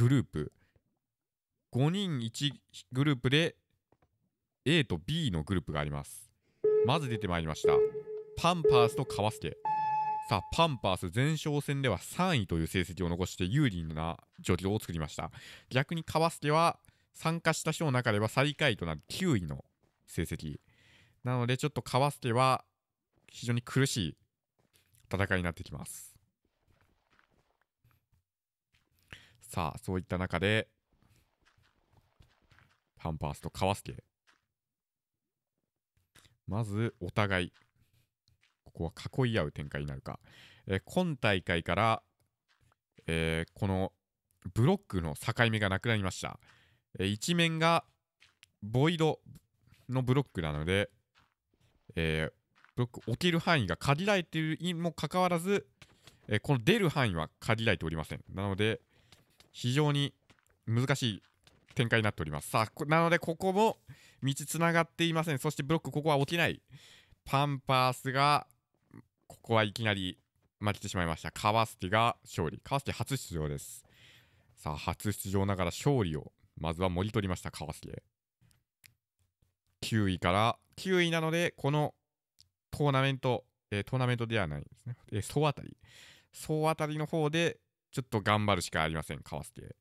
グループ5人1グループで A と B のグループがありますまず出てまいりましたパンパースとカワスケさあパンパース前哨戦では3位という成績を残して有利な状況を作りました逆にカワスケは参加した人の中では最下位となる9位の成績なのでちょっとカワスケは非常に苦しい戦いになってきますさあ、そういった中で、パンパースとカワスケ。まず、お互い、ここは囲い合う展開になるか。えー、今大会から、えー、このブロックの境目がなくなりました。えー、一面がボイドのブロックなので、えブロック置ける範囲が限られているにもかかわらず、えこの出る範囲は限られておりません。なので、非常に難しい展開になっております。さあ、なのでここも道つながっていません。そしてブロック、ここは起きない。パンパースが、ここはいきなり負けてしまいました。カワスティが勝利。カワスティ初出場です。さあ、初出場ながら勝利を、まずはもり取りました、カワスティ。9位から、9位なので、このトーナメント、えー、トーナメントではないですね。えー、総当たり。総当たりの方で、ちょっと頑張るしかありません、かわすけ。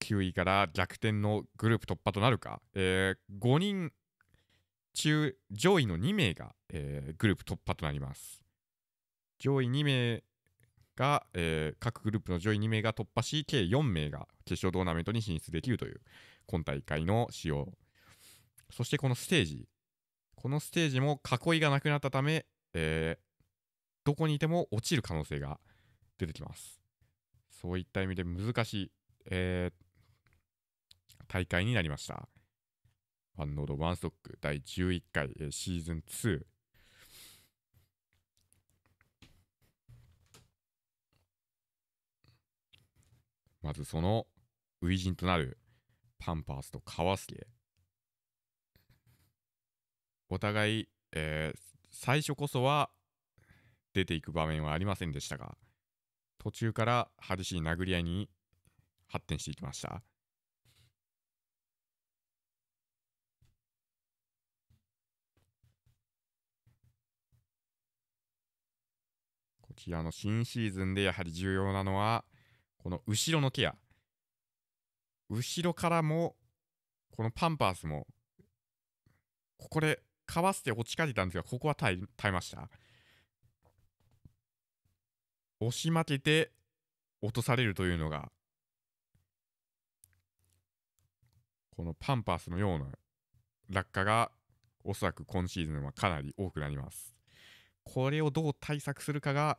9位から逆転のグループ突破となるか、えー、5人中上位の2名が、えー、グループ突破となります。上位2名が、えー、各グループの上位2名が突破し、計4名が決勝トーナメントに進出できるという今大会の仕様。そしてこのステージ、このステージも囲いがなくなったため、えー、どこにいても落ちる可能性が出てきます。そういった意味で難しい、えー、大会になりました。ワンノードワンストック第11回、えー、シーズン2。まずその初陣となるパンパースとカワスケ。お互い、えー、最初こそは出ていく場面はありませんでしたが、途中から激しい殴り合いに発展していきました。こちらの新シーズンでやはり重要なのは、この後ろのケア。後ろからも、このパンパースも、ここでかわして落ちかけたんですが、ここは耐え耐えました。押し負けて落とされるというのがこのパンパースのような落下がおそらく今シーズンはかなり多くなります。これをどう対策するかが